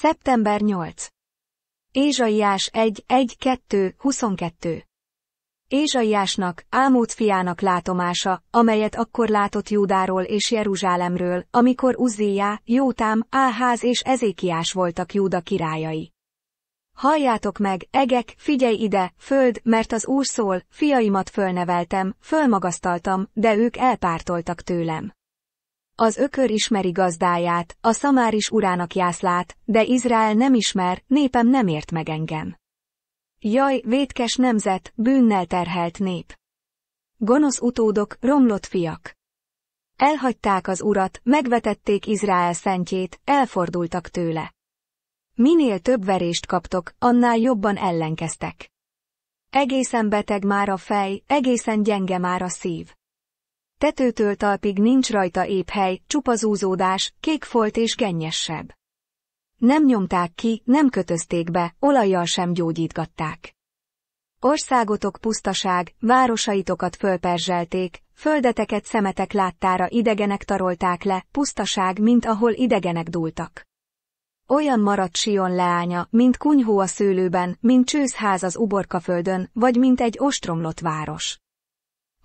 Szeptember 8. Ézsaiás 1, 1, 2, 22. Ézsaiásnak, Ámóc fiának látomása, amelyet akkor látott Júdáról és Jeruzsálemről, amikor Uzziá, Jótám, Áház és Ezékiás voltak Júda királyai. Halljátok meg, egek, figyelj ide, föld, mert az Úr szól, fiaimat fölneveltem, fölmagasztaltam, de ők elpártoltak tőlem. Az ökör ismeri gazdáját, a szamár is urának jászlát, de Izrael nem ismer, népem nem ért meg engem. Jaj, vétkes nemzet, bűnnel terhelt nép. Gonosz utódok, romlott fiak. Elhagyták az urat, megvetették Izrael szentjét, elfordultak tőle. Minél több verést kaptok, annál jobban ellenkeztek. Egészen beteg már a fej, egészen gyenge már a szív. Tetőtől talpig nincs rajta épp hely, csupa zúzódás, és gennyesebb. Nem nyomták ki, nem kötözték be, olajjal sem gyógyítgatták. Országotok pusztaság, városaitokat fölperzselték, földeteket szemetek láttára idegenek tarolták le, pusztaság, mint ahol idegenek dúltak. Olyan maradt Sion leánya, mint kunyhó a szőlőben, mint csőzház az uborkaföldön, vagy mint egy ostromlott város.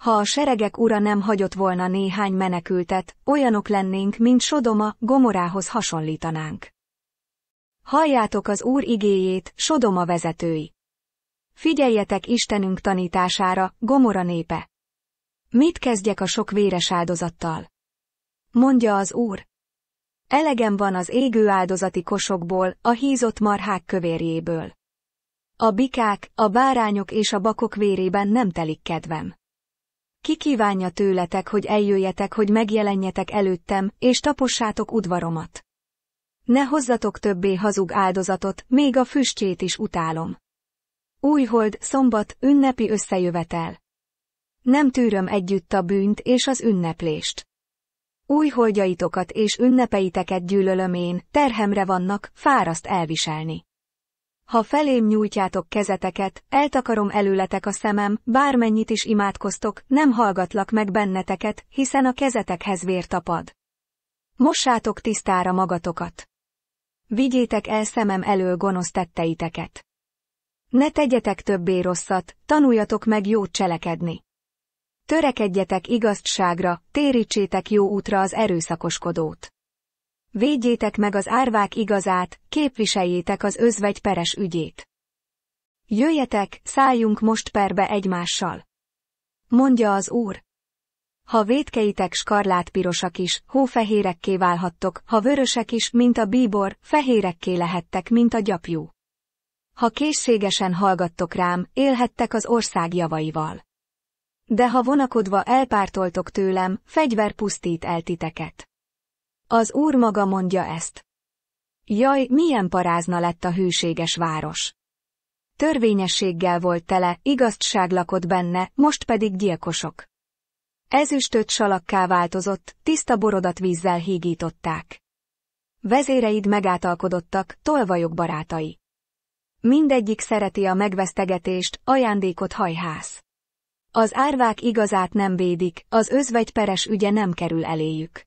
Ha a seregek ura nem hagyott volna néhány menekültet, olyanok lennénk, mint Sodoma, Gomorához hasonlítanánk. Halljátok az Úr igéjét, Sodoma vezetői! Figyeljetek Istenünk tanítására, Gomora népe! Mit kezdjek a sok véres áldozattal? Mondja az Úr. Elegem van az égő áldozati kosokból, a hízott marhák kövérjéből. A bikák, a bárányok és a bakok vérében nem telik kedvem. Ki kívánja tőletek, hogy eljöjjetek, hogy megjelenjetek előttem, és tapossátok udvaromat? Ne hozzatok többé hazug áldozatot, még a füstjét is utálom. Újhold, szombat, ünnepi összejövetel. Nem tűröm együtt a bűnt és az ünneplést. Újholdjaitokat és ünnepeiteket gyűlölöm én, terhemre vannak, fáraszt elviselni. Ha felém nyújtjátok kezeteket, eltakarom előletek a szemem, bármennyit is imádkoztok, nem hallgatlak meg benneteket, hiszen a kezetekhez vér tapad. Mossátok tisztára magatokat. Vigyétek el szemem elől gonosz tetteiteket. Ne tegyetek többé rosszat, tanuljatok meg jót cselekedni. Törekedjetek igazságra, térítsétek jó útra az erőszakoskodót. Védjétek meg az árvák igazát, képviseljétek az özvegy peres ügyét. Jöjjetek, szálljunk most perbe egymással. Mondja az Úr. Ha védkeitek skarlátpirosak is, hófehérekké válhattok, ha vörösek is, mint a bíbor, fehérekké lehettek, mint a gyapjú. Ha készségesen hallgattok rám, élhettek az ország javaival. De ha vonakodva elpártoltok tőlem, fegyver pusztít el titeket. Az úr maga mondja ezt. Jaj, milyen parázna lett a hűséges város. Törvényességgel volt tele, igazság lakott benne, most pedig gyilkosok. Ezüstött salakká változott, tiszta borodat vízzel hígították. Vezéreid megátalkodottak, tolvajok barátai. Mindegyik szereti a megvesztegetést, ajándékot hajház. Az árvák igazát nem védik, az özvegy peres ügye nem kerül eléjük.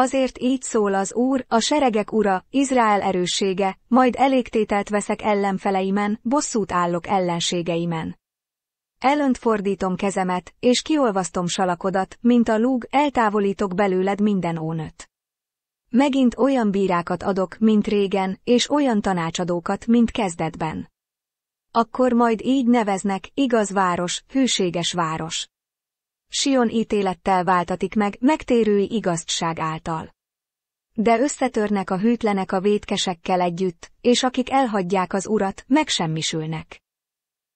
Azért így szól az Úr, a seregek ura, Izrael erőssége, majd elégtételt veszek ellenfeleimen, bosszút állok ellenségeimen. Elönt fordítom kezemet, és kiolvasztom salakodat, mint a lúg, eltávolítok belőled minden ónöt. Megint olyan bírákat adok, mint régen, és olyan tanácsadókat, mint kezdetben. Akkor majd így neveznek, igaz város, hűséges város. Sion ítélettel váltatik meg, megtérői igazság által. De összetörnek a hűtlenek a vétkesekkel együtt, és akik elhagyják az urat, megsemmisülnek.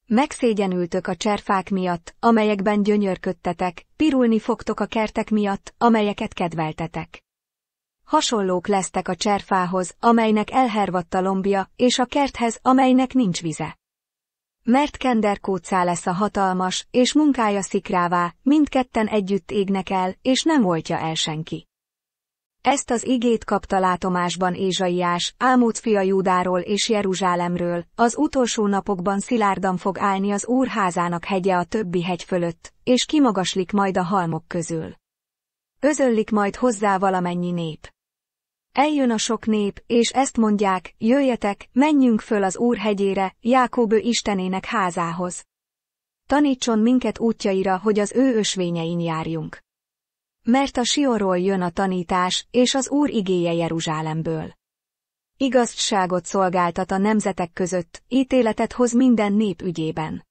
Megszégyenültök a cserfák miatt, amelyekben gyönyörködtetek, pirulni fogtok a kertek miatt, amelyeket kedveltetek. Hasonlók lesztek a cserfához, amelynek elhervadt a lombja, és a kerthez, amelynek nincs vize mert Kender kócá lesz a hatalmas, és munkája szikrává, mindketten együtt égnek el, és nem oltja el senki. Ezt az igét kapta látomásban Ézsaiás, Ámóc fia Júdáról és Jeruzsálemről, az utolsó napokban szilárdan fog állni az úrházának hegye a többi hegy fölött, és kimagaslik majd a halmok közül. Özöllik majd hozzá valamennyi nép. Eljön a sok nép, és ezt mondják, jöjjetek, menjünk föl az Úr hegyére, Jákóbő Istenének házához. Tanítson minket útjaira, hogy az ő ösvényein járjunk. Mert a Sionról jön a tanítás, és az Úr igéje Jeruzsálemből. Igazságot szolgáltat a nemzetek között, ítéletet hoz minden nép ügyében.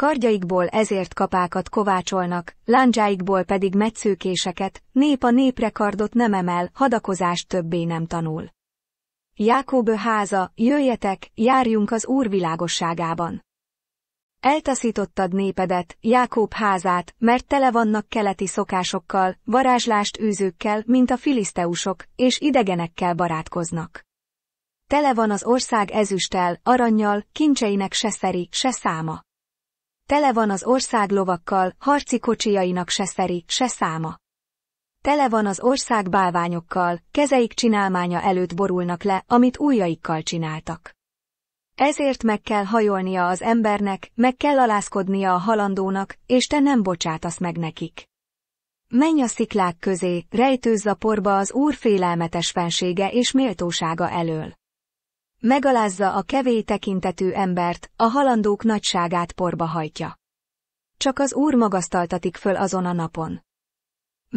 Kardjaikból ezért kapákat kovácsolnak, lándzsáikból pedig metszőkéseket, nép a népre kardot nem emel, hadakozást többé nem tanul. Jákob háza, jöjjetek, járjunk az Úr világosságában. Eltaszítottad népedet, Jákób házát, mert tele vannak keleti szokásokkal, varázslást űzőkkel, mint a filiszteusok, és idegenekkel barátkoznak. Tele van az ország ezüsttel, arannyal, kincseinek se szeri, se száma. Tele van az ország lovakkal, harci kocsijainak se szeri, se száma. Tele van az ország bálványokkal, kezeik csinálmánya előtt borulnak le, amit ujjaikkal csináltak. Ezért meg kell hajolnia az embernek, meg kell alázkodnia a halandónak, és te nem bocsátasz meg nekik. Menj a sziklák közé, rejtőzz a porba az úr félelmetes fensége és méltósága elől. Megalázza a kevély tekintetű embert, a halandók nagyságát porba hajtja. Csak az Úr magasztaltatik föl azon a napon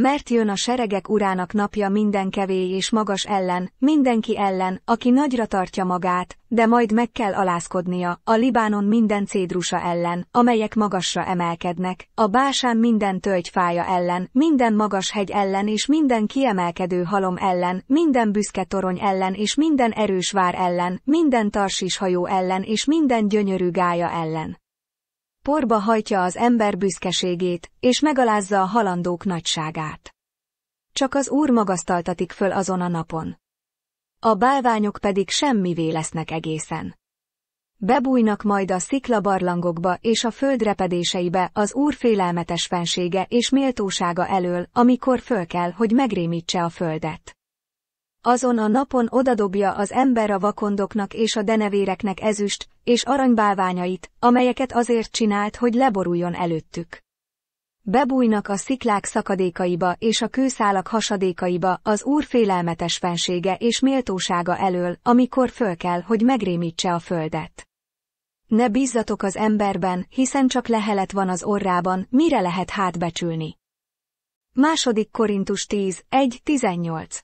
mert jön a seregek urának napja minden kevély és magas ellen, mindenki ellen, aki nagyra tartja magát, de majd meg kell alázkodnia, a Libánon minden cédrusa ellen, amelyek magasra emelkednek, a básán minden tölgyfája ellen, minden magas hegy ellen és minden kiemelkedő halom ellen, minden büszke torony ellen és minden erős vár ellen, minden tarsis hajó ellen és minden gyönyörű gája ellen porba hajtja az ember büszkeségét, és megalázza a halandók nagyságát. Csak az Úr magasztaltatik föl azon a napon. A bálványok pedig semmivé lesznek egészen. Bebújnak majd a sziklabarlangokba és a földrepedéseibe az Úr félelmetes fensége és méltósága elől, amikor föl kell, hogy megrémítse a földet. Azon a napon odadobja az ember a vakondoknak és a denevéreknek ezüst, és aranybálványait, amelyeket azért csinált, hogy leboruljon előttük. Bebújnak a sziklák szakadékaiba és a kőszálak hasadékaiba az úr félelmetes fensége és méltósága elől, amikor föl kell, hogy megrémítse a földet. Ne bízzatok az emberben, hiszen csak lehelet van az orrában, mire lehet hátbecsülni. Második Korintus 10, 1, 18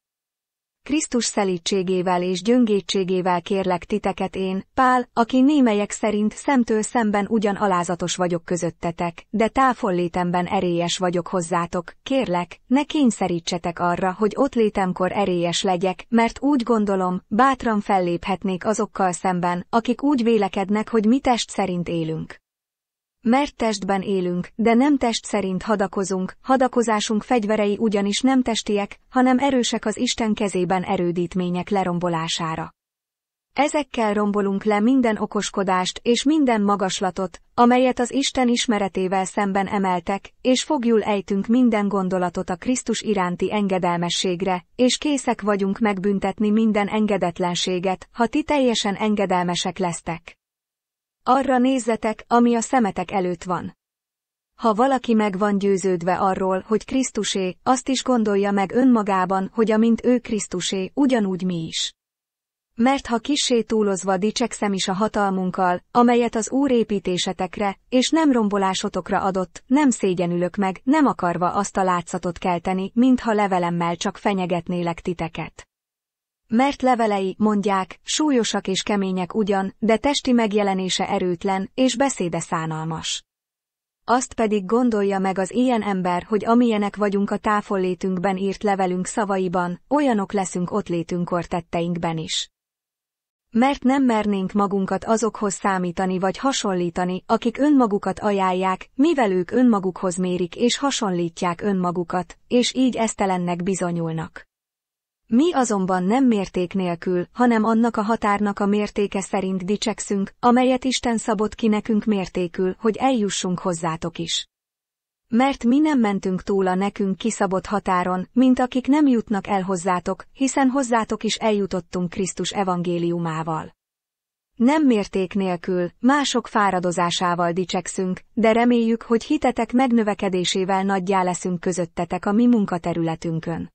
Krisztus szelítségével és gyöngétségével kérlek titeket én, Pál, aki némelyek szerint szemtől szemben ugyan alázatos vagyok közöttetek, de távollétemben erélyes vagyok hozzátok, kérlek, ne kényszerítsetek arra, hogy ott létemkor erélyes legyek, mert úgy gondolom, bátran felléphetnék azokkal szemben, akik úgy vélekednek, hogy mi test szerint élünk. Mert testben élünk, de nem test szerint hadakozunk, hadakozásunk fegyverei ugyanis nem testiek, hanem erősek az Isten kezében erődítmények lerombolására. Ezekkel rombolunk le minden okoskodást és minden magaslatot, amelyet az Isten ismeretével szemben emeltek, és fogjul ejtünk minden gondolatot a Krisztus iránti engedelmességre, és készek vagyunk megbüntetni minden engedetlenséget, ha ti teljesen engedelmesek lesztek. Arra nézzetek, ami a szemetek előtt van. Ha valaki meg van győződve arról, hogy Krisztusé, azt is gondolja meg önmagában, hogy amint ő Krisztusé, ugyanúgy mi is. Mert ha kissé túlozva dicsekszem is a hatalmunkkal, amelyet az Úr építésetekre, és nem rombolásotokra adott, nem szégyenülök meg, nem akarva azt a látszatot kelteni, mintha levelemmel csak fenyegetnélek titeket. Mert levelei, mondják, súlyosak és kemények ugyan, de testi megjelenése erőtlen, és beszéde szánalmas. Azt pedig gondolja meg az ilyen ember, hogy amilyenek vagyunk a távollétünkben írt levelünk szavaiban, olyanok leszünk ott létünkkor tetteinkben is. Mert nem mernénk magunkat azokhoz számítani vagy hasonlítani, akik önmagukat ajánlják, mivel ők önmagukhoz mérik és hasonlítják önmagukat, és így esztelennek bizonyulnak. Mi azonban nem mérték nélkül, hanem annak a határnak a mértéke szerint dicsekszünk, amelyet Isten szabott ki nekünk mértékül, hogy eljussunk hozzátok is. Mert mi nem mentünk túl a nekünk kiszabott határon, mint akik nem jutnak el hozzátok, hiszen hozzátok is eljutottunk Krisztus evangéliumával. Nem mérték nélkül, mások fáradozásával dicsekszünk, de reméljük, hogy hitetek megnövekedésével nagyjá leszünk közöttetek a mi munkaterületünkön.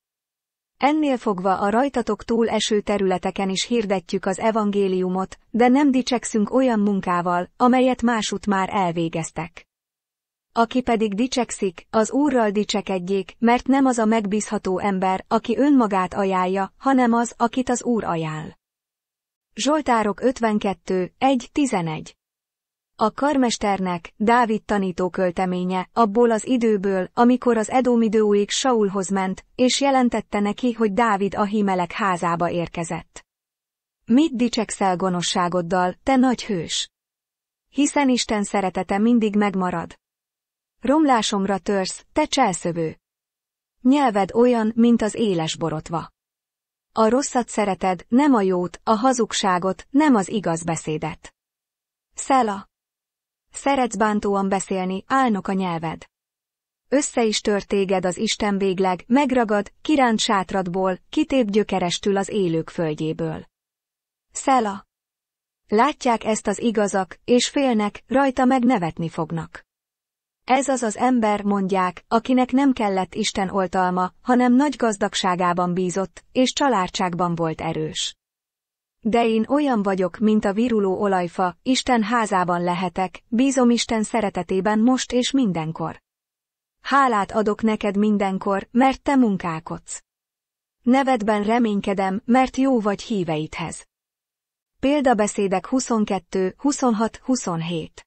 Ennél fogva a rajtatok túl eső területeken is hirdetjük az evangéliumot, de nem dicsekszünk olyan munkával, amelyet másút már elvégeztek. Aki pedig dicsekszik, az Úrral dicsekedjék, mert nem az a megbízható ember, aki önmagát ajánlja, hanem az, akit az Úr ajánl. Zsoltárok 52, 1-11 a karmesternek, Dávid tanító költeménye, abból az időből, amikor az Edomidőig Saulhoz ment, és jelentette neki, hogy Dávid a Himelek házába érkezett. Mit dicsekszel gonoszságoddal, te nagy hős? Hiszen Isten szeretete mindig megmarad. Romlásomra törsz, te cselszövő. Nyelved olyan, mint az éles borotva. A rosszat szereted, nem a jót, a hazugságot, nem az igaz beszédet. Szela. Szeretsz bántóan beszélni, álnok a nyelved. Össze is tör téged az Isten végleg, megragad, kiránt sátradból, kitép gyökerestül az élők földjéből. Szela. Látják ezt az igazak, és félnek, rajta meg nevetni fognak. Ez az az ember, mondják, akinek nem kellett Isten oltalma, hanem nagy gazdagságában bízott, és csalárcságban volt erős. De én olyan vagyok, mint a viruló olajfa, Isten házában lehetek, bízom Isten szeretetében most és mindenkor. Hálát adok neked mindenkor, mert te munkálkodsz. Nevedben reménykedem, mert jó vagy híveidhez. Példabeszédek 22, 26, 27.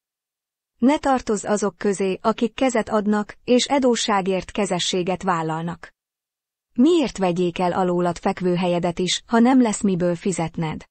Ne tartozz azok közé, akik kezet adnak, és edóságért kezességet vállalnak. Miért vegyék el alólad fekvő helyedet is, ha nem lesz miből fizetned?